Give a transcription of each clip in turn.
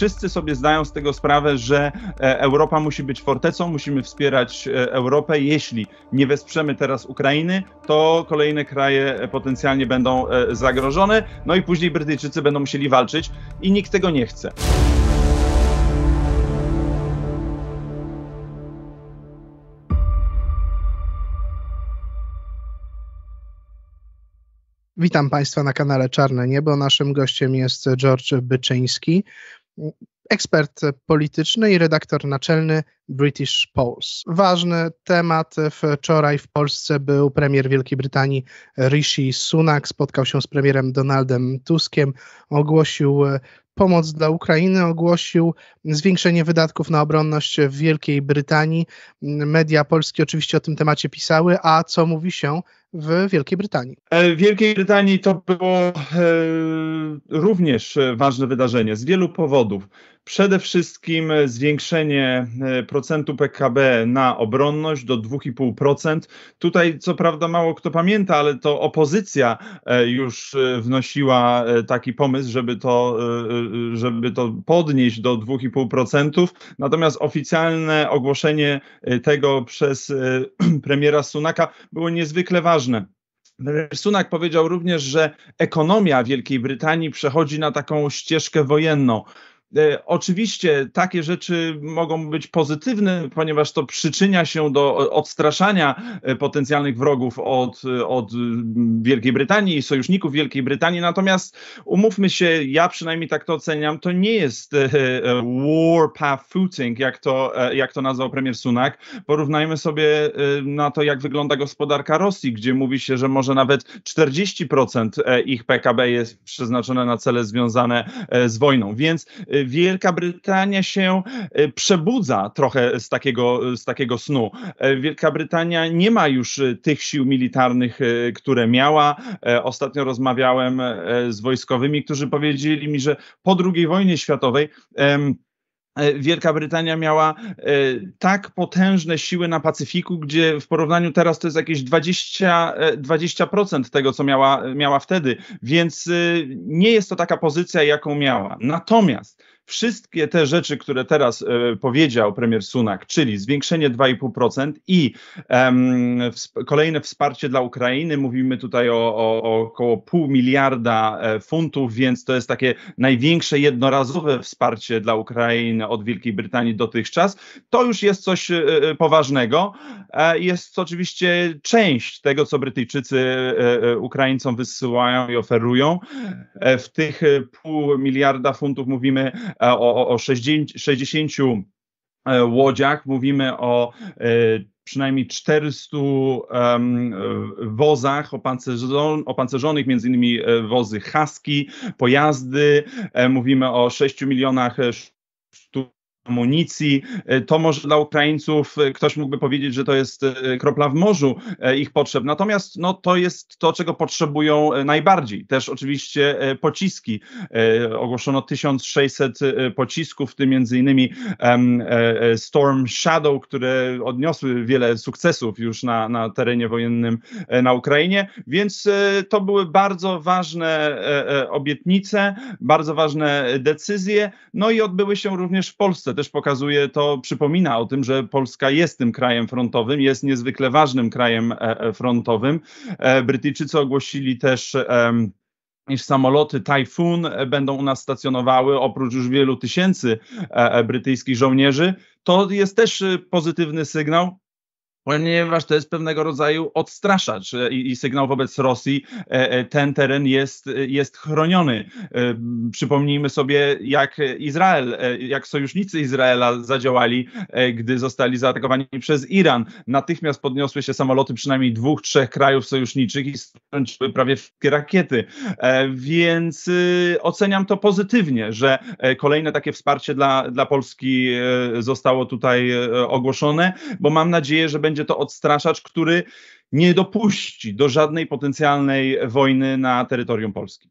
wszyscy sobie zdają z tego sprawę, że e, Europa musi być fortecą, musimy wspierać e, Europę. Jeśli nie wesprzemy teraz Ukrainy, to kolejne kraje e, potencjalnie będą zagrożone, no i później Brytyjczycy będą musieli walczyć i nikt tego nie chce. Witam Państwa na kanale Czarne Niebo. Naszym gościem jest George Byczyński, ekspert polityczny i redaktor naczelny British Pulse. Ważny temat wczoraj w Polsce był premier Wielkiej Brytanii Rishi Sunak. Spotkał się z premierem Donaldem Tuskiem, ogłosił e, pomoc dla Ukrainy, ogłosił zwiększenie wydatków na obronność w Wielkiej Brytanii. Media polskie oczywiście o tym temacie pisały, a co mówi się w Wielkiej Brytanii. E, w Wielkiej Brytanii to było e, również ważne wydarzenie z wielu powodów. Przede wszystkim e, zwiększenie procentu PKB na obronność do 2,5%. Tutaj, co prawda, mało kto pamięta, ale to opozycja już wnosiła taki pomysł, żeby to, żeby to podnieść do 2,5%. Natomiast oficjalne ogłoszenie tego przez premiera Sunaka było niezwykle ważne ważne. Sunak powiedział również, że ekonomia Wielkiej Brytanii przechodzi na taką ścieżkę wojenną. E, oczywiście takie rzeczy mogą być pozytywne, ponieważ to przyczynia się do odstraszania e, potencjalnych wrogów od, od Wielkiej Brytanii i sojuszników Wielkiej Brytanii. Natomiast umówmy się, ja przynajmniej tak to oceniam, to nie jest e, war path footing, jak to, jak to nazwał premier Sunak. Porównajmy sobie na to, jak wygląda gospodarka Rosji, gdzie mówi się, że może nawet 40% ich PKB jest przeznaczone na cele związane z wojną. Więc Wielka Brytania się e, przebudza trochę z takiego, z takiego snu. E, Wielka Brytania nie ma już e, tych sił militarnych, które miała. Ostatnio rozmawiałem z wojskowymi, którzy powiedzieli mi, że po II wojnie światowej. Wielka Brytania miała tak potężne siły na Pacyfiku, gdzie w porównaniu teraz to jest jakieś 20, 20% tego, co miała, miała wtedy, więc nie jest to taka pozycja, jaką miała. Natomiast Wszystkie te rzeczy, które teraz e, powiedział premier Sunak, czyli zwiększenie 2,5% i kolejne wsparcie dla Ukrainy, mówimy tutaj o, o, o około pół miliarda e, funtów, więc to jest takie największe jednorazowe wsparcie dla Ukrainy od Wielkiej Brytanii dotychczas. To już jest coś e, poważnego. jest to oczywiście część tego, co Brytyjczycy Ukraińcom wysyłają i oferują. w tych pół miliarda funtów mówimy E, o, o 60, 60 e, łodziach, mówimy o e, przynajmniej 400 um, wozach opancerzon, opancerzonych, między innymi wozy Husky, pojazdy, mówimy o 6 milionach sztuk amunicji. E, to może dla Ukraińców e, ktoś mógłby powiedzieć, że to jest e, kropla w morzu ich potrzeb. Natomiast no, to jest to, czego potrzebują najbardziej. Też oczywiście pociski. Ogłoszono 1600 pocisków, w tym między innymi Storm Shadow, które odniosły wiele sukcesów już na, na terenie wojennym na Ukrainie. Więc to były bardzo ważne obietnice, bardzo ważne decyzje. No i odbyły się również w Polsce też pokazuje to, przypomina o tym, że Polska jest tym krajem frontowym, jest niezwykle ważnym krajem e, e, frontowym. E, Brytyjczycy ogłosili też iż samoloty Typhoon będą u nas stacjonowały, oprócz już wielu tysięcy brytyjskich żołnierzy. To jest też pozytywny sygnał ponieważ to jest pewnego rodzaju odstraszacz e, i, i sygnał wobec Rosji. E, e, ten teren jest, jest chroniony. Przypomnijmy sobie, jak Izrael, jak sojusznicy Izraela zadziałali, gdy zostali zaatakowani przez Iran. Natychmiast podniosły się samoloty przynajmniej dwóch, trzech krajów sojuszniczych i skończyły prawie wszystkie rakiety. Więc oceniam to pozytywnie, że kolejne takie wsparcie dla, dla Polski zostało tutaj ogłoszone, bo mam nadzieję, że będzie będzie to odstraszacz, który nie dopuści do żadnej potencjalnej wojny na terytorium Polski.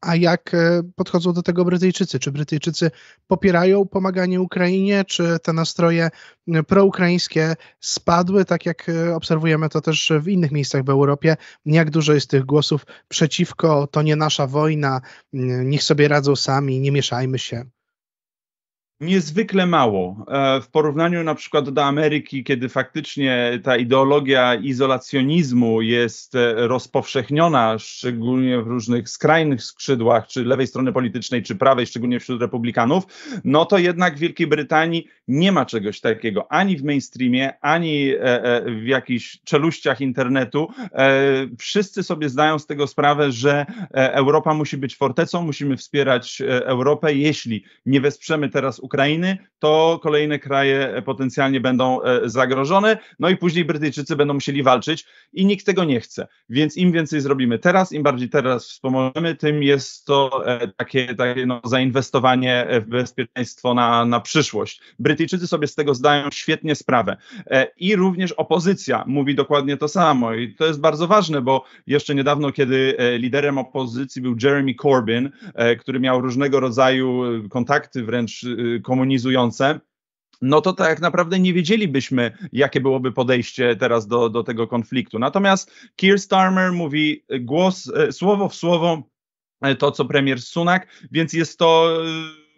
A jak e, podchodzą do tego Brytyjczycy? Czy Brytyjczycy popierają pomaganie Ukrainie? Czy te nastroje e, proukraińskie spadły, tak jak e, obserwujemy to też w innych miejscach w Europie? Jak dużo jest tych głosów przeciwko, to nie nasza wojna, mm, niech sobie radzą sami, nie mieszajmy się? niezwykle mało e, w porównaniu na przykład do Ameryki, kiedy faktycznie ta ideologia izolacjonizmu jest e, rozpowszechniona, szczególnie w różnych skrajnych skrzydłach, czy lewej strony politycznej, czy prawej, szczególnie wśród republikanów, no to jednak w Wielkiej Brytanii nie ma czegoś takiego ani w mainstreamie, ani e, e, w jakichś czeluściach internetu. E, wszyscy sobie zdają z tego sprawę, że Europa musi być fortecą, musimy wspierać Europę. Jeśli nie wesprzemy teraz Ukrainy, to kolejne kraje potencjalnie będą zagrożone, no i później Brytyjczycy będą musieli walczyć i nikt tego nie chce. Więc im więcej zrobimy teraz, im bardziej teraz wspomożemy, tym jest to takie, takie no, zainwestowanie w bezpieczeństwo na, na przyszłość. Brytyjczycy sobie z tego zdają świetnie sprawę. E, I również opozycja mówi dokładnie to samo. I to jest bardzo ważne, bo jeszcze niedawno, kiedy e, liderem opozycji był Jeremy Corbyn, e, który miał różnego rodzaju kontakty wręcz komunizujące, no to tak naprawdę nie wiedzielibyśmy, jakie byłoby podejście teraz do, do tego konfliktu. Natomiast Keir Starmer mówi głos, słowo w słowo to, co premier Sunak, więc jest to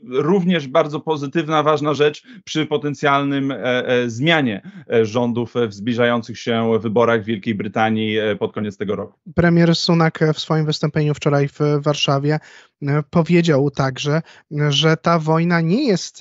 również bardzo pozytywna, ważna rzecz przy potencjalnym e, e, zmianie e, rządów w zbliżających się wyborach w Wielkiej Brytanii pod koniec tego roku. Premier Sunak w swoim wystąpieniu wczoraj w Warszawie powiedział także, że ta wojna nie jest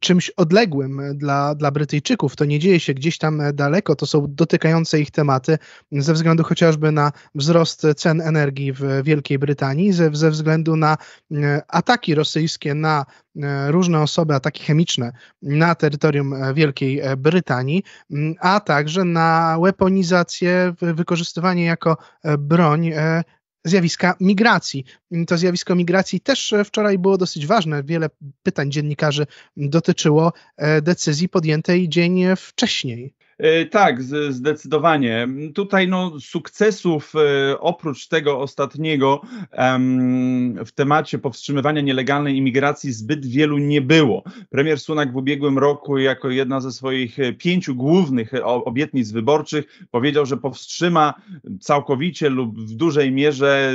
czymś odległym dla, dla Brytyjczyków. To nie dzieje się gdzieś tam daleko, to są dotykające ich tematy ze względu chociażby na wzrost cen energii w Wielkiej Brytanii, ze, ze względu na e, ataki rosyjskie na e, różne osoby, ataki chemiczne na terytorium e, Wielkiej Brytanii, mm, a także na weaponizację, wykorzystywanie jako broń zjawiska migracji. To zjawisko migracji też e, wczoraj było dosyć ważne. Wiele pytań dziennikarzy dotyczyło e, decyzji podjętej dzień wcześniej. E, tak, zdecydowanie. Tutaj no, sukcesów e, oprócz tego ostatniego w temacie powstrzymywania nielegalnej imigracji zbyt wielu nie było. Premier Sunak w ubiegłym roku jako jedna ze swoich e, pięciu głównych obietnic wyborczych powiedział, że powstrzyma całkowicie lub w dużej mierze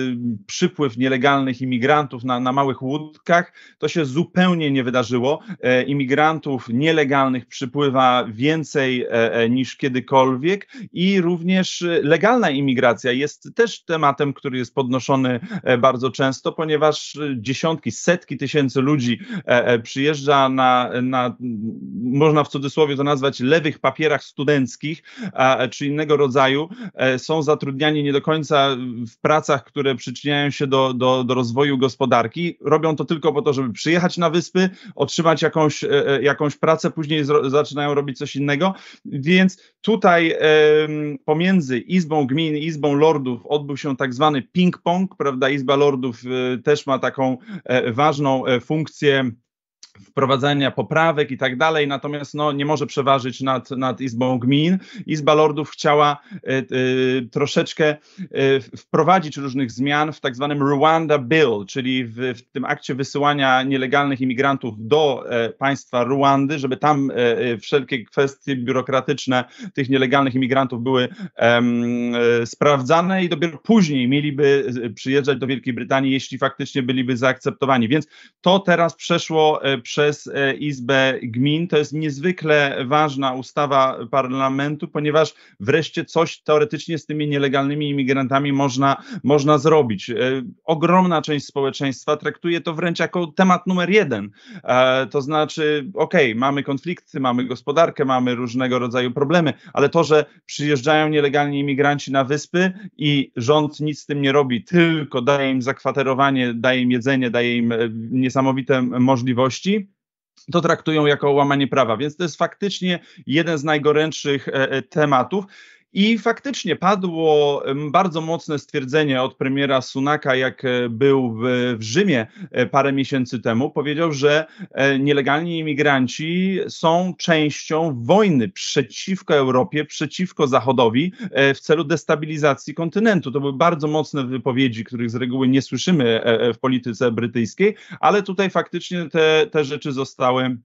przypływ nielegalnych imigrantów na, na małych łódkach. To się zupełnie nie wydarzyło. Imigrantów nielegalnych przypływa więcej niż kiedykolwiek i również y, legalna imigracja jest też tematem, który jest podnoszony e, bardzo często, ponieważ y, dziesiątki, setki tysięcy ludzi e, e, przyjeżdża na, na można w cudzysłowie to nazwać, lewych papierach studenckich czy innego rodzaju, są zatrudniani nie do końca w pracach, które przyczyniają się do, do, do rozwoju gospodarki. Robią to tylko po to, żeby przyjechać na wyspy, otrzymać jakąś, jakąś pracę, później zaczynają robić coś innego. Więc więc tutaj pomiędzy Izbą Gmin, Izbą Lordów odbył się tak zwany ping-pong, prawda? Izba Lordów e, też ma taką e, ważną e, funkcję wprowadzenia poprawek i tak dalej, natomiast no, nie może przeważyć nad, nad Izbą Gmin. Izba Lordów chciała y, y, troszeczkę y, wprowadzić różnych zmian w tak zwanym Rwanda Bill, czyli w, w tym akcie wysyłania nielegalnych imigrantów do państwa Ruandy, żeby tam wszelkie kwestie biurokratyczne tych nielegalnych imigrantów były sprawdzane i dopiero później mieliby przyjeżdżać do Wielkiej Brytanii, jeśli faktycznie byliby zaakceptowani. Więc to teraz przeszło przez e, Izbę Gmin. To jest niezwykle ważna ustawa parlamentu, ponieważ wreszcie coś teoretycznie z tymi nielegalnymi imigrantami można, można zrobić. E, ogromna część społeczeństwa traktuje to wręcz jako temat numer jeden. E, to znaczy, okej, okay, mamy konflikty, mamy gospodarkę, mamy różnego rodzaju problemy, ale to, że przyjeżdżają nielegalni imigranci na wyspy i rząd nic z tym nie robi, tylko daje im zakwaterowanie, daje im jedzenie, daje im niesamowite możliwości, to traktują jako łamanie prawa. Więc to jest faktycznie jeden z najgorętszych e, e, tematów. I faktycznie padło bardzo mocne stwierdzenie od premiera Sunaka, jak e, był w, w Rzymie e, parę miesięcy temu. Powiedział, że e, nielegalni imigranci są częścią wojny przeciwko Europie, przeciwko Zachodowi w celu destabilizacji kontynentu. To były bardzo mocne wypowiedzi, których z reguły nie słyszymy w polityce brytyjskiej, ale tutaj faktycznie te, te rzeczy zostały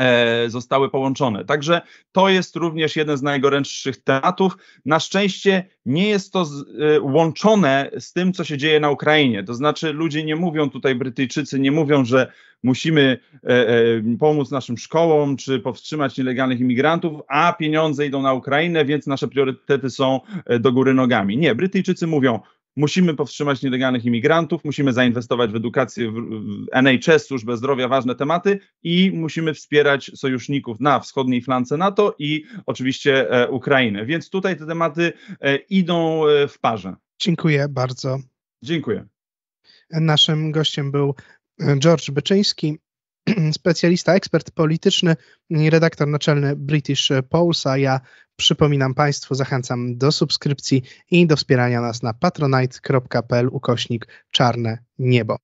E, zostały połączone. Także to jest również jeden z najgorętszych tematów. Na szczęście nie jest to z, e, łączone z tym, co się dzieje na Ukrainie. To znaczy, ludzie nie mówią tutaj, Brytyjczycy nie mówią, że musimy e, pomóc naszym szkołom czy powstrzymać nielegalnych imigrantów, a pieniądze idą na Ukrainę, więc nasze priorytety są do góry nogami. Nie, Brytyjczycy mówią, Musimy powstrzymać nielegalnych imigrantów, musimy zainwestować w edukację, w NHS, służbę zdrowia, ważne tematy i musimy wspierać sojuszników na wschodniej flance NATO i oczywiście e, Ukrainę. Więc tutaj te tematy e, idą e, w parze. Dziękuję bardzo. Dziękuję. Naszym gościem był George Byczyński, specjalista, ekspert polityczny, redaktor naczelny British Pulse, a ja przypominam Państwu, zachęcam do subskrypcji i do wspierania nas na patronite.pl ukośnik czarne niebo.